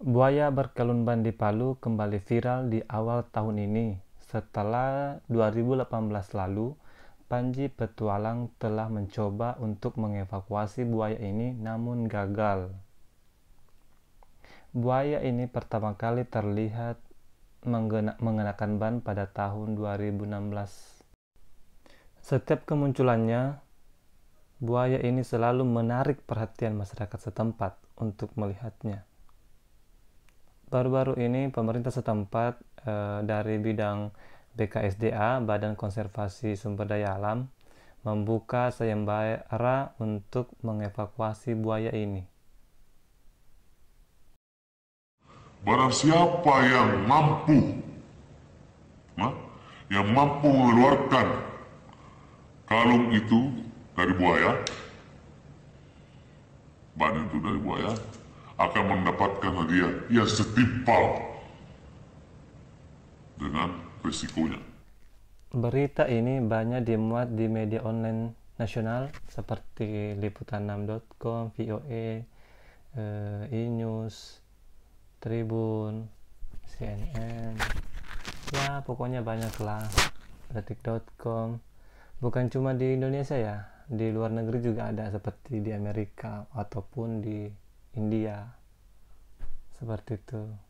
Buaya berkelumban di Palu kembali viral di awal tahun ini. Setelah 2018 lalu, Panji Petualang telah mencoba untuk mengevakuasi buaya ini namun gagal. Buaya ini pertama kali terlihat mengenakan ban pada tahun 2016. Setiap kemunculannya, buaya ini selalu menarik perhatian masyarakat setempat untuk melihatnya baru-baru ini pemerintah setempat e, dari bidang BKSDA, Badan Konservasi Sumber Daya Alam, membuka sayembara untuk mengevakuasi buaya ini. Barang siapa yang mampu, nah, yang mampu mengeluarkan kalung itu dari buaya, badan itu dari buaya, akan mendapatkan hadiah yang setimpal dengan risikonya. Berita ini banyak dimuat di media online nasional seperti liputan6.com, VOA, e, eh, e-news, Tribun, CNN. Ya, pokoknya banyak lah. Detik.com. Bukan cuma di Indonesia ya, di luar negeri juga ada seperti di Amerika ataupun di India seperti itu